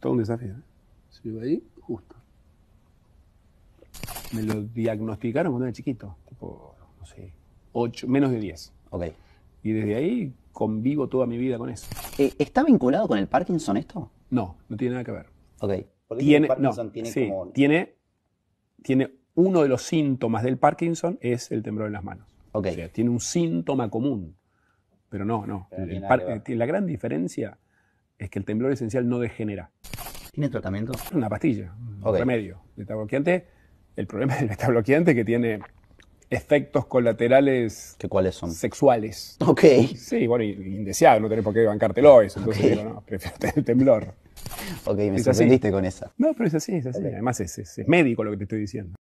todo un desafío. ¿eh? Se iba ahí, justo. Me lo diagnosticaron cuando era chiquito, tipo, no sé, 8, menos de 10. Ok. Y desde ahí convivo toda mi vida con eso. Eh, ¿Está vinculado con el Parkinson esto? No, no tiene nada que ver. Ok. tiene, no, tiene, sí, tiene, tiene uno de los síntomas del Parkinson es el temblor en las manos. Ok. O sea, tiene un síntoma común. Pero no, no. Eh, la gran diferencia es que el temblor esencial no degenera. ¿Tiene tratamiento? Una pastilla, un remedio. El problema del es que tiene efectos colaterales. ¿Qué cuáles son? Sexuales. Ok. Sí, bueno, indeseado, no tenés por qué bancártelo eso. Entonces okay. no, prefiero el temblor. Ok, me sorprendiste con esa. No, pero es así, es así. Además, es médico lo que te estoy diciendo.